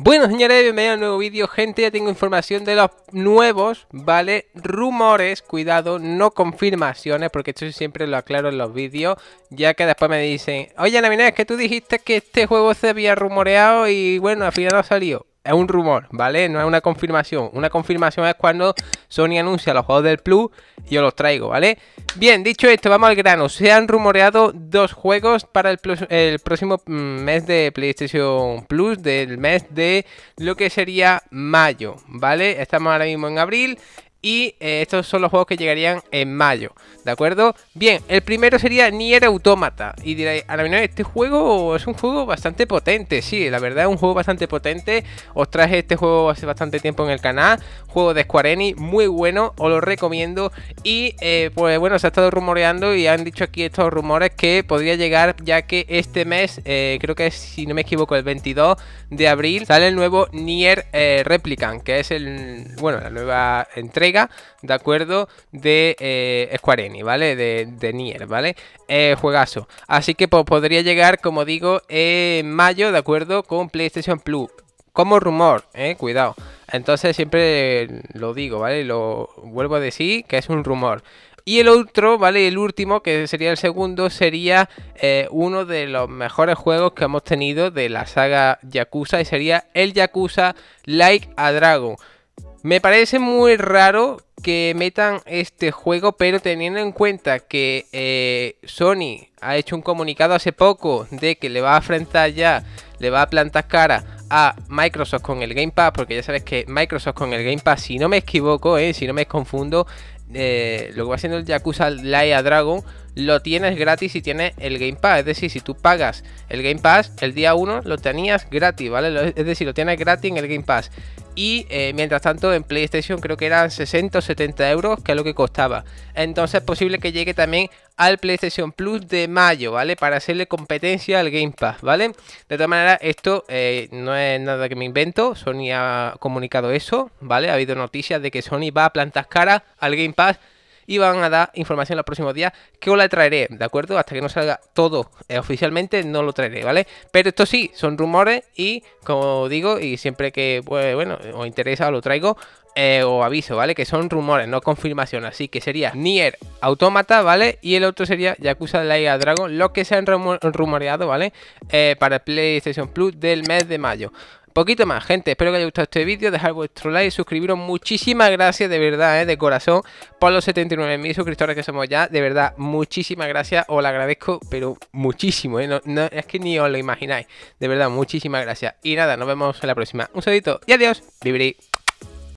Bueno señores, bienvenidos a un nuevo vídeo, gente, ya tengo información de los nuevos, ¿vale? Rumores, cuidado, no confirmaciones, porque esto siempre lo aclaro en los vídeos, ya que después me dicen, oye Namina, es que tú dijiste que este juego se había rumoreado y bueno, al final no salió es un rumor, ¿vale? No es una confirmación. Una confirmación es cuando Sony anuncia los juegos del Plus y yo los traigo, ¿vale? Bien, dicho esto, vamos al grano. Se han rumoreado dos juegos para el, el próximo mm, mes de PlayStation Plus, del mes de lo que sería mayo, ¿vale? Estamos ahora mismo en abril. Y eh, estos son los juegos que llegarían en mayo, ¿de acuerdo? Bien, el primero sería Nier Automata. Y diréis, a la menor, este juego es un juego bastante potente. Sí, la verdad es un juego bastante potente. Os traje este juego hace bastante tiempo en el canal. Juego de Square Enix, muy bueno, os lo recomiendo. Y eh, pues bueno, se ha estado rumoreando y han dicho aquí estos rumores que podría llegar ya que este mes, eh, creo que es, si no me equivoco, el 22 de abril, sale el nuevo Nier Replicant, que es el, bueno, la nueva entrega ¿de acuerdo? De eh, Square ¿vale? De, de Nier, ¿vale? Eh, juegazo. Así que podría llegar, como digo, en mayo, ¿de acuerdo? Con PlayStation Plus. Como rumor, eh, Cuidado. Entonces siempre lo digo, ¿vale? Lo vuelvo a decir que es un rumor. Y el otro, ¿vale? El último, que sería el segundo, sería uno de los mejores juegos que hemos tenido de la saga Yakuza y sería el Yakuza Like a Dragon. Me parece muy raro que metan este juego, pero teniendo en cuenta que eh, Sony ha hecho un comunicado hace poco de que le va a enfrentar ya, le va a plantar cara a Microsoft con el Game Pass, porque ya sabes que Microsoft con el Game Pass, si no me equivoco, eh, si no me confundo, eh, lo que va siendo el Yakuza Laia Dragon, lo tienes gratis Si tienes el Game Pass. Es decir, si tú pagas el Game Pass, el día 1 lo tenías gratis, ¿vale? Es decir, lo tienes gratis en el Game Pass. Y eh, mientras tanto en PlayStation creo que eran 60 o 70 euros, que es lo que costaba. Entonces es posible que llegue también al PlayStation Plus de mayo, ¿vale? Para hacerle competencia al Game Pass, ¿vale? De todas maneras, esto eh, no es nada que me invento. Sony ha comunicado eso, ¿vale? Ha habido noticias de que Sony va a plantar cara al Game Pass y van a dar información los próximos días que os la traeré, ¿de acuerdo? Hasta que no salga todo eh, oficialmente no lo traeré, ¿vale? Pero esto sí, son rumores y como digo, y siempre que, pues, bueno, os interesa lo traigo, eh, o aviso, ¿vale? Que son rumores, no confirmación, así que sería Nier Automata, ¿vale? Y el otro sería Yakuza Laia Dragon, lo que se han rumoreado, ¿vale? Eh, para PlayStation Plus del mes de mayo poquito más, gente. Espero que haya gustado este vídeo. dejad vuestro like, suscribiros. Muchísimas gracias, de verdad, eh, de corazón, por los 79.000 suscriptores que somos ya. De verdad, muchísimas gracias. Os lo agradezco, pero muchísimo. Eh. No, es que ni os lo imagináis. De verdad, muchísimas gracias. Y nada, nos vemos en la próxima. Un saludito y adiós. Vibri.